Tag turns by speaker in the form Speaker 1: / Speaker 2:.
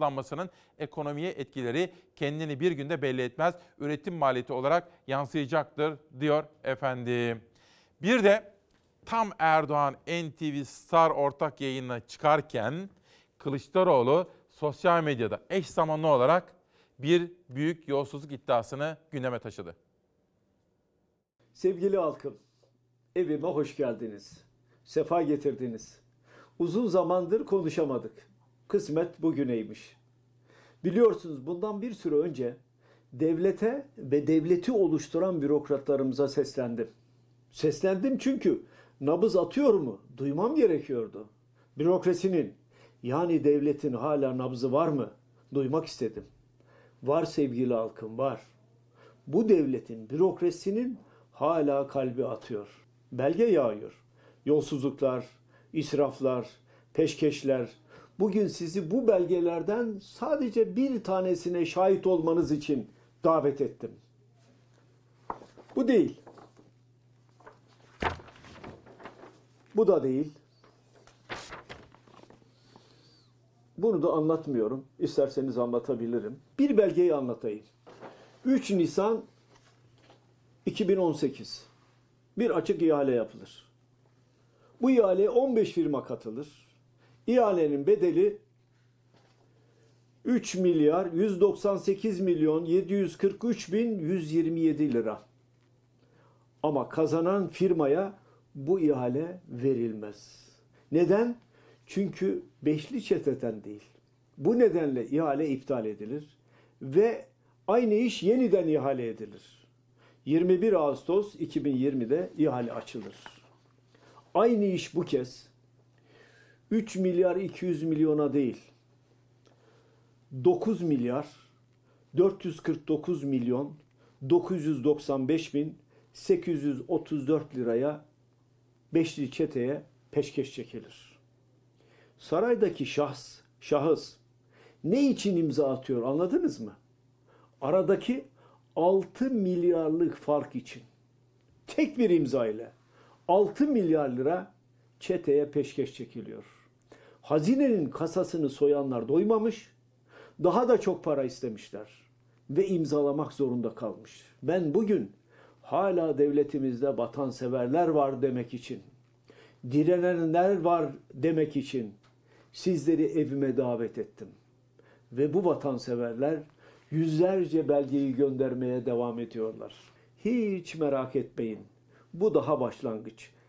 Speaker 1: kısıtlanmasının ekonomiye etkileri kendini bir günde belli etmez. Üretim maliyeti olarak yansıyacaktır diyor efendim. Bir de tam Erdoğan NTV Star ortak yayına çıkarken Kılıçdaroğlu sosyal medyada eş zamanlı olarak bir büyük yolsuzluk iddiasını gündeme taşıdı.
Speaker 2: Sevgili halkım, evime hoş geldiniz. Sefa getirdiniz. Uzun zamandır konuşamadık. Kısmet bugüneymiş. Biliyorsunuz bundan bir süre önce devlete ve devleti oluşturan bürokratlarımıza seslendim. Seslendim çünkü nabız atıyor mu? Duymam gerekiyordu. Bürokrasinin yani devletin hala nabzı var mı? Duymak istedim. Var sevgili halkım var. Bu devletin bürokrasinin hala kalbi atıyor. Belge yağıyor. Yolsuzluklar, israflar, peşkeşler, bugün sizi bu belgelerden sadece bir tanesine şahit olmanız için davet ettim. Bu değil. Bu da değil. Bunu da anlatmıyorum. İsterseniz anlatabilirim. Bir belgeyi anlatayım. 3 Nisan 2018 bir açık ihale yapılır. Bu ihaleye 15 firma katılır. İhalenin bedeli 3 milyar 198 milyon 743 bin 127 lira. Ama kazanan firmaya bu ihale verilmez. Neden? Çünkü beşli çeteden değil. Bu nedenle ihale iptal edilir ve aynı iş yeniden ihale edilir. 21 Ağustos 2020'de ihale açılır. Aynı iş bu kez 3 milyar 200 milyona değil 9 milyar 449 milyon 995 bin 834 liraya beşli çeteye peşkeş çekilir. Saraydaki şahs, şahıs ne için imza atıyor anladınız mı? Aradaki 6 milyarlık fark için tek bir imza ile 6 milyar lira çeteye peşkeş çekiliyor hazinenin kasasını soyanlar doymamış, daha da çok para istemişler ve imzalamak zorunda kalmış. Ben bugün hala devletimizde vatanseverler var demek için, direnenler var demek için sizleri evime davet ettim. Ve bu vatanseverler yüzlerce belgeyi göndermeye devam ediyorlar. Hiç merak etmeyin. Bu daha başlangıç.